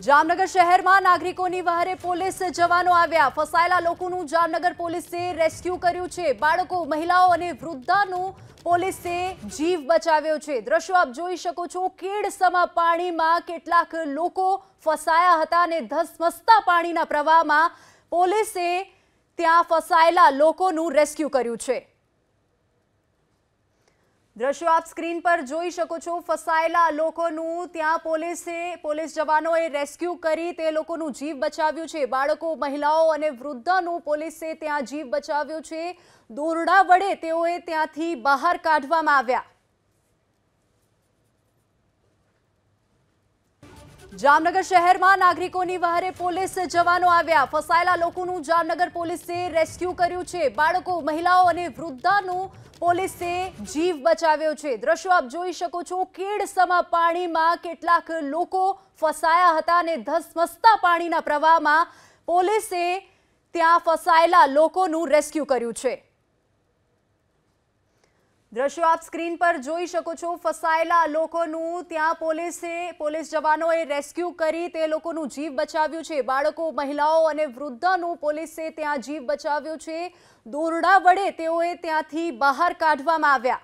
જામનગર શહેરમાં નાગરિકોની વહરે પોલીસ જવાનો આવ્યા ફસાયેલા લોકોને જામનગર પોલીસથી રેસ્ક્યુ કર્યું છે બાળકો મહિલાઓ અને વૃદ્ધાનો પોલીસથી જીવ બચાવ્યો છે દ્રશ્યો આપ જોઈ શકો છો કીડ સમા પાણીમાં કેટલાક લોકો ફસાયા હતા અને ધસમસ્તા પાણીના પ્રવાહમાં પોલીસે ત્યાં ફસાયેલા લોકોને રેસ્ક્યુ કર્યું છે દ્રશ્ય આપ સ્ક્રીન પર જોઈ શકો છો ફસાયેલા લોકોનું ત્યાં પોલીસે પોલીસ જવાનોએ રેસ્ક્યુ કરી તે લોકોને જીવ બચાવ્યું છે બાળકો મહિલાઓ અને વૃદ્ધોનો પોલીસે ત્યાં જીવ બચાવ્યો છે દોરડા વળે તેઓએ ત્યાંથી બહાર કાઢવામાં આવ્યા જામનગર શહેરમાં નાગરિકોની વહરે પોલીસ જવાનો આવ્યા ફસાયેલા લોકોને જામનગર પોલીસથી રેસ્ક્યુ કર્યું છે બાળકો મહિલાઓ અને વૃદ્ધાનો પોલીસથી જીવ બચાવ્યો છે દ્રશ્યો આપ જોઈ શકો છો કીડ સમા પાણીમાં કેટલાક લોકો ફસાયા હતા અને ધસમસ્તા પાણીના પ્રવાહમાં પોલીસે ત્યાં ફસાયેલા લોકોને રેસ્ક્યુ કર્યું છે દ્રશ્ય આપ સ્ક્રીન પર જોઈ શકો છો ફસાયેલા લોકોનું ત્યાં પોલીસે પોલીસ જવાનોએ રેસ્ક્યુ કરી તે લોકોને જીવ બચાવ્યો છે બાળકો મહિલાઓ અને વૃદ્ધોનો પોલીસે ત્યાં જીવ બચાવ્યો છે દોરડા વળે તેઓએ ત્યાંથી બહાર કાઢવામાં આવ્યા